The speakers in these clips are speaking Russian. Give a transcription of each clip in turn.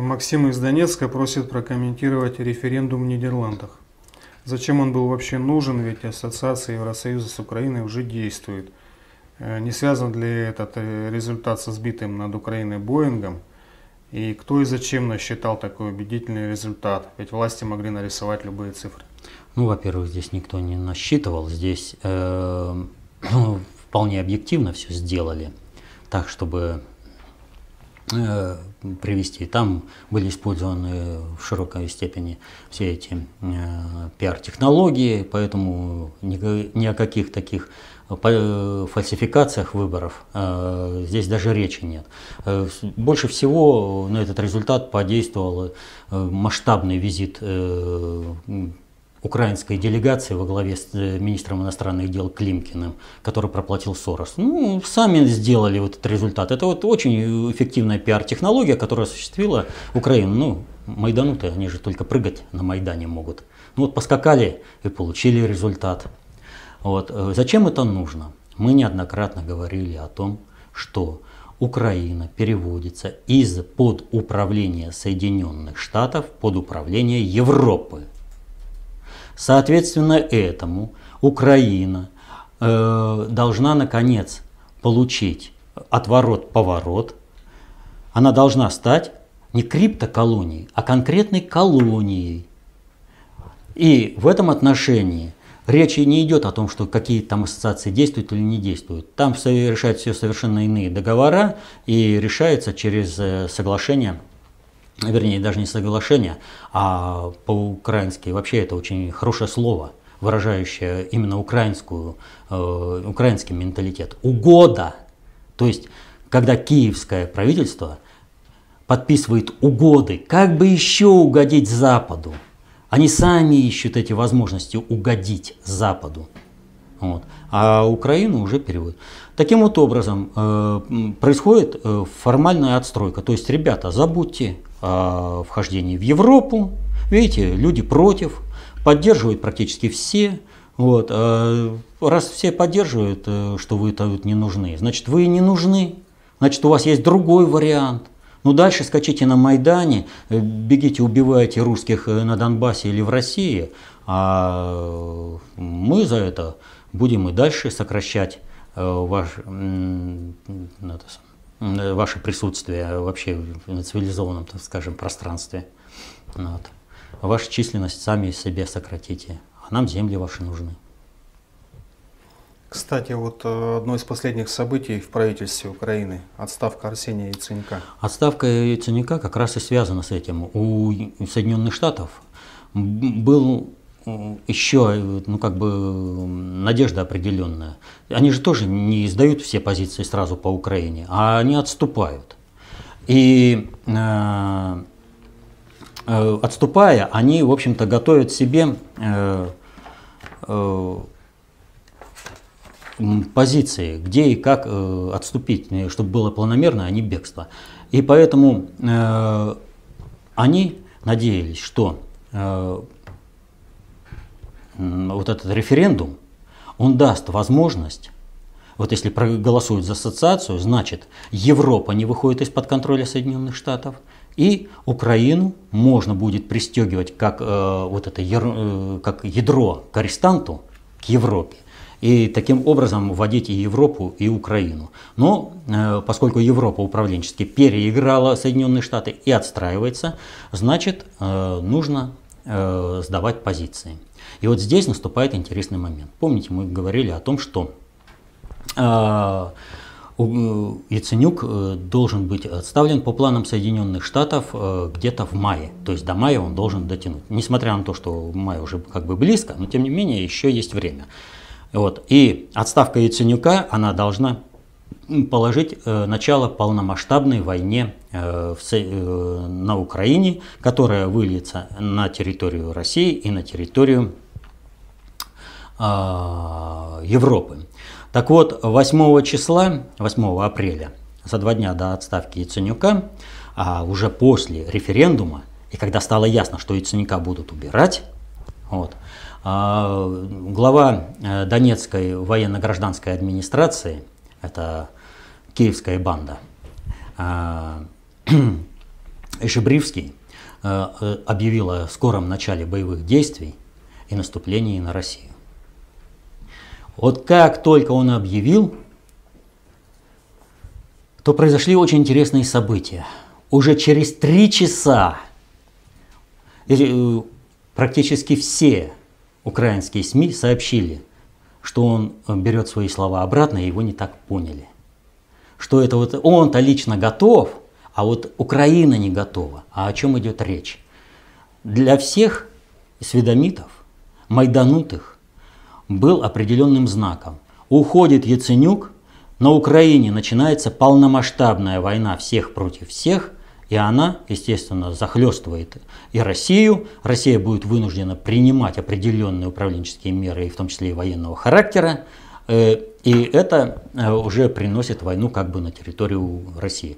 Максим из Донецка просит прокомментировать референдум в Нидерландах. Зачем он был вообще нужен, ведь ассоциация Евросоюза с Украиной уже действует. Э, не связан ли этот э, результат со сбитым над Украиной Боингом? И кто и зачем насчитал такой убедительный результат? Ведь власти могли нарисовать любые цифры. Ну, во-первых, здесь никто не насчитывал. Здесь э, ну, вполне объективно все сделали так, чтобы Э, привести. Там были использованы в широкой степени все эти э, пиар-технологии, поэтому ни о каких таких э, фальсификациях выборов здесь даже речи нет. Больше всего на этот результат подействовал масштабный визит украинской делегации во главе с э, министром иностранных дел Климкиным, который проплатил Сорос. Ну, сами сделали вот этот результат. Это вот очень э, эффективная пиар-технология, которая осуществила Украину. Ну, Майдану-то они же только прыгать на Майдане могут. Ну вот поскакали и получили результат. Вот. Э, зачем это нужно? Мы неоднократно говорили о том, что Украина переводится из под управления Соединенных Штатов под управление Европы. Соответственно этому Украина э, должна наконец получить отворот-поворот. Она должна стать не криптоколонией, а конкретной колонией. И в этом отношении речи не идет о том, что какие там ассоциации действуют или не действуют. Там решают все совершенно иные договора и решается через э, соглашение вернее, даже не соглашение, а по-украински. Вообще это очень хорошее слово, выражающее именно украинскую, э, украинский менталитет. Угода. То есть, когда киевское правительство подписывает угоды, как бы еще угодить Западу. Они сами ищут эти возможности угодить Западу. Вот. А Украину уже переводят. Таким вот образом э, происходит э, формальная отстройка. То есть, ребята, забудьте о вхождении в Европу. Видите, люди против, поддерживают практически все. Вот. Э, раз все поддерживают, э, что вы тут не нужны, значит, вы не нужны. Значит, у вас есть другой вариант. Ну, дальше скачите на Майдане, бегите, убивайте русских на Донбассе или в России, а мы за это будем и дальше сокращать э, ваш, э, ваше присутствие вообще в цивилизованном, так скажем, пространстве. Вот. Вашу численность сами себе сократите, а нам земли ваши нужны. Кстати, вот э, одно из последних событий в правительстве Украины – отставка Арсения Яценюка. Отставка Яценюка как раз и связана с этим. У Соединенных Штатов был Э, еще, э, ну, как бы, надежда определенная. Они же тоже не издают все позиции сразу по Украине, а они отступают. И э, э отступая, они, в общем-то, готовят себе э, э, позиции, где и как э, отступить, чтобы было планомерно, а не бегство. И поэтому э, они надеялись, что вот этот референдум, он даст возможность, вот если проголосуют за ассоциацию, значит Европа не выходит из-под контроля Соединенных Штатов, и Украину можно будет пристегивать как, э, вот это, э, как ядро к арестанту, к Европе, и таким образом вводить и Европу, и Украину. Но э, поскольку Европа управленчески переиграла Соединенные Штаты и отстраивается, значит э, нужно э, сдавать позиции. И вот здесь наступает интересный момент. Помните, мы говорили о том, что а, э, Яценюк э, должен быть отставлен по планам Соединенных Штатов э, где-то в мае. То есть до мая он должен дотянуть. Несмотря на то, что мая уже как бы близко, но тем не менее еще есть время. Вот. И отставка Яценюка, она должна положить начало полномасштабной войне на Украине, которая выльется на территорию России и на территорию а, Европы. Так вот, 8 числа, 8 апреля, за два дня до отставки Яценюка, а уже после референдума, и когда стало ясно, что Яценюка будут убирать, вот, а, глава э, Донецкой военно-гражданской администрации, это киевская банда, Эшебривский а, э, э, объявила о скором начале боевых действий и наступлении на Россию. Вот как только он объявил, то произошли очень интересные события. Уже через три часа э, практически все украинские СМИ сообщили, что он э, берет свои слова обратно, и его не так поняли. Что это вот он-то лично готов, а вот Украина не готова. А о чем идет речь? Для всех сведомитов, майданутых, был определенным знаком. Уходит Яценюк, на Украине начинается полномасштабная война всех против всех, и она, естественно, захлестывает и Россию. Россия будет вынуждена принимать определенные управленческие меры, и в том числе и военного характера. Э, и это э, уже приносит войну как бы на территорию России.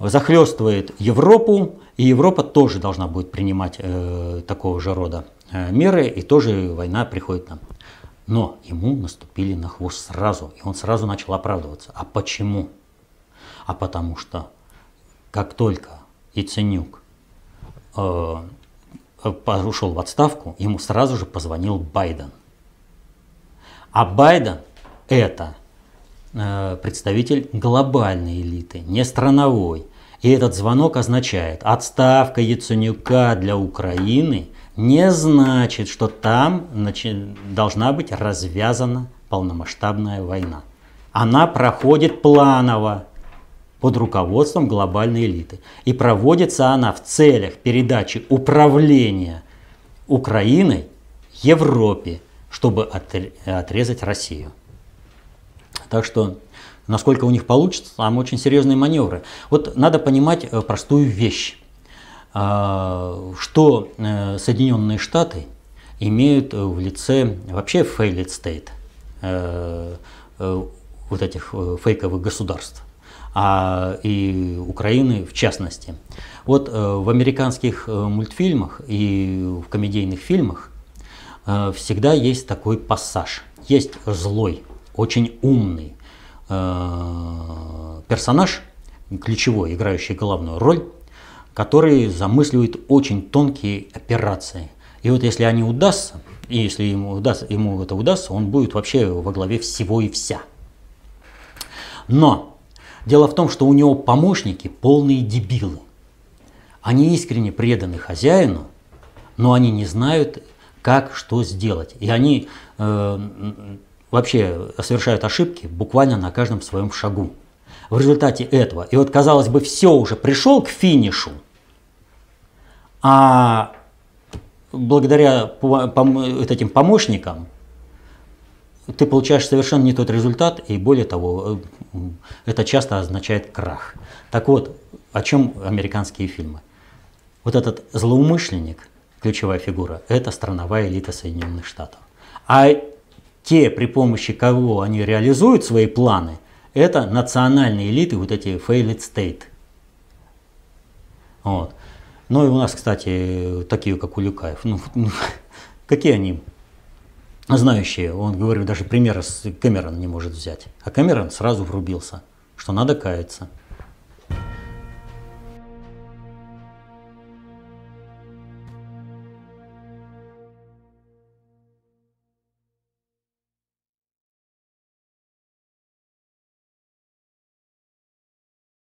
Захлестывает Европу, и Европа тоже должна будет принимать э, такого же рода меры, и тоже война приходит нам. Но ему наступили на хвост сразу, и он сразу начал оправдываться. А почему? А потому что как только Яценюк э, ушел в отставку, ему сразу же позвонил Байден. А Байден это э, представитель глобальной элиты, не страновой. И этот звонок означает, отставка Яценюка для Украины – не значит, что там должна быть развязана полномасштабная война. Она проходит планово под руководством глобальной элиты. И проводится она в целях передачи управления Украиной Европе, чтобы отрезать Россию. Так что насколько у них получится, там очень серьезные маневры. Вот надо понимать э, простую вещь. А, что э, Соединенные Штаты имеют э, в лице вообще failed state, э, вот этих фейковых государств, а и Украины в частности. Вот в американских мультфильмах и в комедийных фильмах всегда есть такой пассаж. Есть злой, очень умный персонаж, ключевой, играющий главную роль, который замысливает очень тонкие операции. И вот если они удастся, и если ему, удастся, ему это удастся, он будет вообще во главе всего и вся. Но дело в том, что у него помощники полные дебилы. Они искренне преданы хозяину, но они не знают, как что сделать. И они э, вообще совершают ошибки буквально на каждом своем шагу в результате этого. И вот, казалось бы, все уже пришел к финишу, а благодаря вот этим помощникам ты получаешь совершенно не тот результат, и более того, э, это часто означает крах. Так вот, о чем американские фильмы? Вот этот злоумышленник, ключевая фигура, это страновая элита Соединенных Штатов. А те, при помощи кого они реализуют свои планы, это национальные элиты, вот эти failed state. Вот. Ну и у нас, кстати, такие, как Улюкаев. Ну, ну, какие они знающие? Он говорил, даже примера с Кэмерон не может взять. А Кэмерон сразу врубился, что надо каяться.